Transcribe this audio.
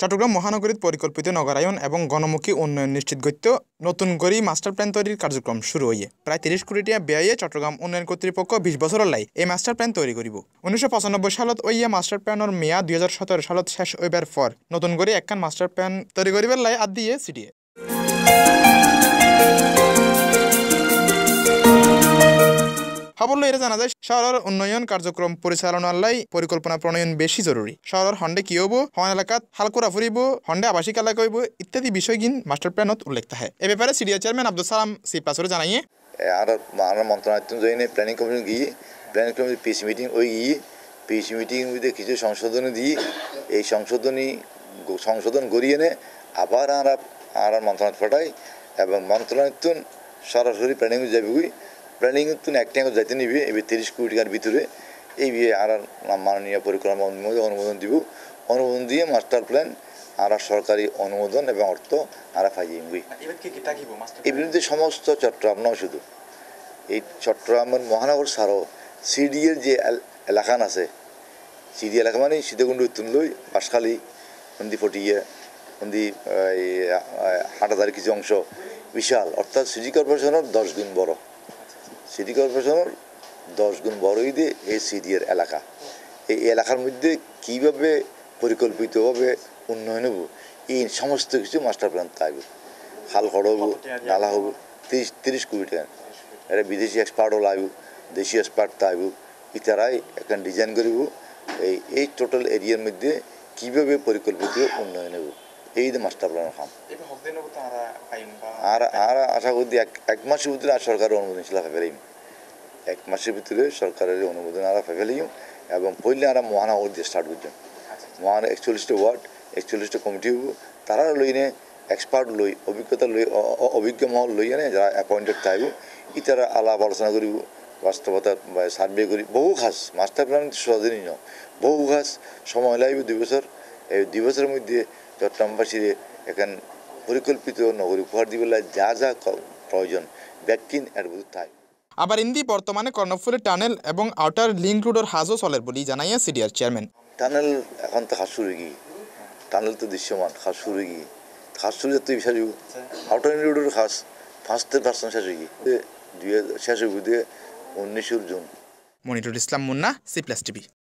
চট্টগ্রাম মহানগরীর পরিকল্পিত নগরায়ন এবং গণমুখী উন্নয়ন নিশ্চিত গত্য নতুন করে মাস্টার প্ল্যান তৈরির কার্যক্রম শুরু হইয়ে প্রায় তিরিশ কোটি টাকা ব্যয়ে চট্টগ্রাম উন্নয়ন কর্তৃপক্ষ বিশ বছর লাই এই মাস্টার প্ল্যান তৈরি করিব উনিশশো পঁচানব্বই সালত ওইয়া মাস্টার প্ল্যানের মেয়া দুই হাজার সতেরো সালত শেষ হইবার পর নতুন করে একখান মাস্টার প্ল্যান তৈরি করিবার লাই আদ দিয়ে সিটিয়ে সাফল্য এটা জানা যায় শহরের উন্নয়ন কার্যক্রম লাই পরিকল্পনা প্রণয়ন বেশি জরুরি শহরের হন্ডে কি হব হন এলাকাত হালকুরা ফুরিব হন্ডে আবাসিক এলাকা হইব ইত্যাদি বিষয়গিন মাস্টার প্ল্যানত উল্লেখ থাকে এ ব্যাপারে সিডিও চেয়ারম্যান আব্দুল সালাম সিপাসরে জানাইয়ে আর আমার মন্ত্রণালয় প্ল্যানিং কমিশন গিয়ে প্ল্যানিং কমিশন পিস মিটিং ওই গিয়ে পিস মিটিং মধ্যে কিছু সংশোধন দিয়ে এই সংশোধনী সংশোধন গড়িয়ে এনে আবার আমরা আর মন্ত্রণালয় পাঠাই এবং মন্ত্রণালয় সরাসরি প্ল্যানিং যাবে প্ল্যানিং তো এক ট্যাঙ্ক যাইতে নিবি এবার তিরিশ কোটি টাকার ভিতরে এই বিয়ে আর মাননীয় পরিক্রমা অনুমোদন অনুমোদন দিব অনুমোদন দিয়ে মাস্টার প্ল্যান আর সরকারি অনুমোদন এবং অর্থ আর এই বিরুদ্ধে সমস্ত চট্টগ্রাম নয় শুধু এই চট্টগ্রামের মহানগর সারও সিডিএর যে এলাকান আছে সিডি এলাকা মানে সীতাকুণ্ড তুনলই বাসখালী হন্দি ফটিয়া এই হাটাদার কিছু অংশ বিশাল অর্থাৎ সিটি কর্পোরেশনের দশ গুণ বড় সিটি কর্পোরেশনের দশ গুণ বড় ঈদে এই সিডিএর এলাকা এই এলাকার মধ্যে কীভাবে পরিকল্পিতভাবে উন্নয়ন হবো এই সমস্ত কিছু মাস্টার প্ল্যান থাকবে খাল খড় হবো নালা হবো তিরিশ তিরিশ কোটি টাকা এটা বিদেশি এক্সপার্টও লাগবে দেশি এক্সপার্ট থাকবে ইতারাই এখন ডিজাইন করব এই এই টোটাল এরিয়ার মধ্যে কীভাবে পরিকল্পিত উন্নয়ন হবো এই মাছটা প্ল্যানের কাম আর আর আশা করি এক মাসের ভিতরে আর সরকারের অনুমোদন ছিল ফেফেলিম এক মাসের ভিতরে সরকারের অনুমোদন আর ফেফেলিম এবং পড়লে আর ওর দিয়ে স্টার্ট আচ্ছা, আচ্ছা। করছেন মহান একচল্লিশটা ওয়ার্ড একচল্লিশটা কমিটি হইব তারা নে এক্সপার্ট লই অভিজ্ঞতা লই অভিজ্ঞ মহল লই আনে যারা অ্যাপয়েন্টেড থাকবে ই তারা আলাপ আলোচনা করিব বাস্তবতা সার্ভে করি বহু ঘাস মাস্টার প্ল্যান সহজে নয় বহু ঘাস সময় লাগবে দুই বছর এই দুই বছরের মধ্যে চট্টগ্রামবাসীর এখান পরিকল্পিত নগরী উপহার দিবেলা যা যা প্রয়োজন ব্যাকিন এর থাই আবার ইন্দি বর্তমানে কর্ণফুলী টানেল এবং আউটার লিঙ্ক রোডের হাজও চলের বলে জানাই সিডিআর চেয়ারম্যান টানেল এখন তো হাসুরগি টানেল তো দৃশ্যমান হাসুরগি হাসু যাতে সাজু আউটার লিঙ্ক রোডের হাস ফার্স্ট পার্সেন্ট শেষ হয়ে দুই শেষ হয়ে উনিশের June Monitul Islam Munna C plus TV